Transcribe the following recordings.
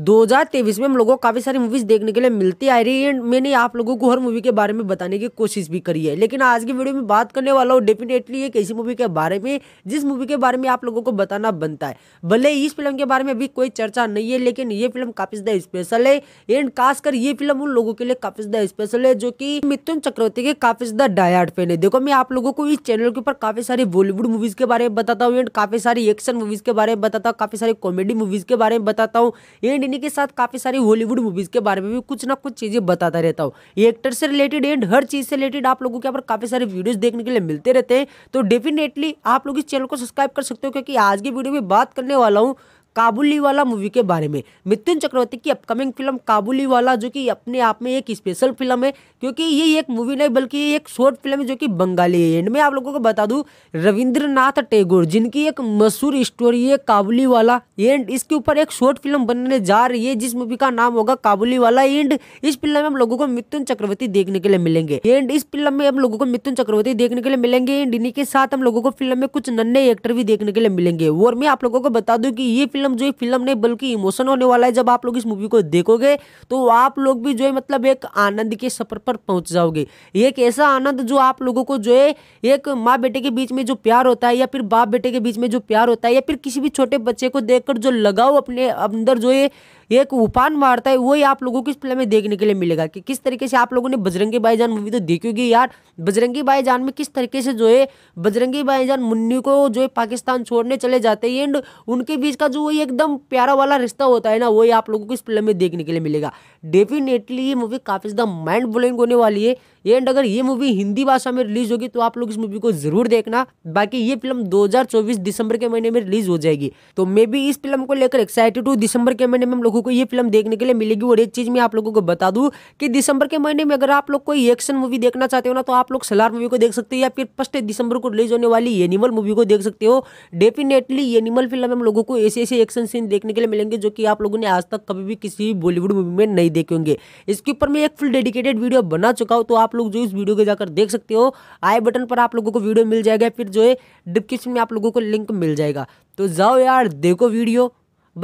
2023 में हम लोगों को काफ़ी सारी मूवीज़ देखने के लिए मिलती आ रही है एंड मैंने आप लोगों को हर मूवी के बारे में बताने की कोशिश भी करी है लेकिन आज की वीडियो में बात करने वाला हूँ डेफिनेटली एक ऐसी मूवी के बारे में जिस मूवी के बारे में आप लोगों को बताना बनता है भले इस फिल्म के बारे में अभी कोई चर्चा नहीं है लेकिन ये फिल्म काफ़ी ज़्यादा स्पेशल है एंड खासकर ये फिल्म उन लोगों के लिए काफ़ी ज़्यादा स्पेशल है जो कि मिथुन चक्रवर्ती के काफ़ी ज़्यादा डायर्ड फैन है देखो मैं आप लोगों को इस चैनल के ऊपर काफ़ी सारी बॉलीवुड मूवीज़ के बारे में बताता हूँ एंड काफ़ी सारी एक्शन मूवीज़ के बारे में बताता हूँ काफ़ी सारी कॉमेडी मूवीज़ के बारे में बताता हूँ एंड एंड के साथ काफ़ी सारी हॉलीवुड मूवीज़ के बारे में भी कुछ ना कुछ चीज़ें बताता रहता हूँ एक्टर से रिलेटेड एंड हर चीज़ से रिलेटेड आप लोगों के यहाँ पर काफ़ी सारे वीडियोज़ देखने के लिए मिलते रहते हैं तो डेफिनेटली आप लोग इस चैनल को सब्सक्राइब कर सकते हो क्योंकि आज की वीडियो में बात करने वाला हूँ काबुली वाला मूवी के बारे में मिथुन चक्रवर्ती की अपकमिंग फिल्म काबुली वाला जो कि अपने आप में एक स्पेशल फिल्म है क्योंकि ये एक मूवी नहीं बल्कि ये एक शॉर्ट फिल्म है जो कि बंगाली है एंड में आप लोगों को बता दूं रविंद्रनाथ टैगोर जिनकी एक मशहूर स्टोरी है काबुली वाला एंड इसके ऊपर एक शॉर्ट फिल्म बनने जा रही है जिस मूवी का नाम होगा काबुली वाला एंड इस फिल्म में हम लोगों को मिथुन चक्रवर्ती देखने के लिए मिलेंगे एंड इस फिल्म में हम लोगों को मिथुन चक्रवर्ती देखने के लिए मिलेंगे एंड इन्हीं के साथ हम लोगों को फिल्म में कुछ नन्हे एक्टर भी देखने के लिए मिलेंगे और मैं आप लोगों को बता दू की ये फिल्म फिल्म जो है फिल्म नहीं बल्कि इमोशन होने वाला है जब आप लोग इस मूवी को देखोगे तो आप लोग भी जो है मतलब एक आनंद के सफर पर पहुंच जाओगे एक ऐसा आनंद जो आप लोगों को जो है एक माँ बेटे के बीच में जो प्यार होता है या फिर बाप बेटे के बीच में जो प्यार होता है या फिर किसी भी छोटे बच्चे को देख जो लगाओ अपने अंदर जो है एक उपान मारता है वही आप लोगों को इस फिल्म में देखने के लिए मिलेगा कि किस तरीके से आप लोगों ने बजरंगी भाईजान मूवी तो देखी होगी यार बजरंगी भाईजान में किस तरीके से जो है बजरंगी भाईजान मुन्नी को जो है पाकिस्तान छोड़ने चले जाते हैं एंड उनके बीच का जो कोई एकदम प्यारा वाला रिश्ता होता है ना वही आप लोगों को इस फिल्म में देखने के लिए मिलेगा डेफिनेटली ये मूवी काफ़ी ज़्यादा माइंड ब्लोइंग होने वाली है एंड अगर ये मूवी हिंदी भाषा में रिलीज होगी तो आप लोग इस मूवी को जरूर देखना बाकी ये फिल्म 2024 दिसंबर के महीने में रिलीज हो जाएगी तो मे भी इस फिल्म को लेकर एक्साइटेड हूँ दिसंबर के महीने में हम लोगों को ये फिल्म देखने के लिए मिलेगी और एक चीज मैं आप लोगों को बता दू की दिसंबर के महीने में अगर आप लोग कोई एक्शन मूवी देखना चाहते हो ना तो आप लोग सलार मूवी को देख सकते हो या फिर फर्स्ट दिसंबर को रिलीज होने वाली एनिमल मूवी को देख सकते हो डेफिनेटली एनिमल फिल्म हम लोगों को ऐसे ऐसे एक्शन सीन देखने के लिए मिलेंगे जो कि आप लोगों ने आज तक कभी भी किसी बॉलीवुड मूवी में नहीं देखे होंगे इसके ऊपर मैं एक फुल डेडिकेटेड वीडियो बना चुका हूँ तो आप आप लोग जो इस वीडियो को जाकर देख सकते हो आई बटन पर आप लोगों को वीडियो मिल जाएगा फिर जो है डिस्क्रिप्शन में आप लोगों को लिंक मिल जाएगा तो जाओ यार देखो वीडियो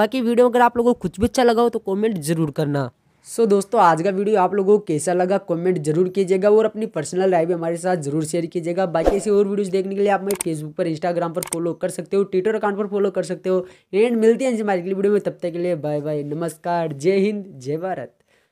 बाकी वीडियो अगर आप लोगों को कुछ भी अच्छा लगा हो तो कॉमेंट जरूर करना सो so, दोस्तों आज का वीडियो आप लोगों को कैसा लगा कमेंट जरूर कीजिएगा और अपनी पर्सनल राय भी हमारे साथ जरूर शेयर कीजिएगा बाकी ऐसी और वीडियोस देखने के लिए आप हमें फेसबुक पर इंस्टाग्राम पर फॉलो कर सकते हो ट्विटर अकाउंट पर फॉलो कर सकते हो एंड मिलते हैं हमारे अगली वीडियो में तब तक के लिए बाय बाय नमस्कार जय हिंद जय भारत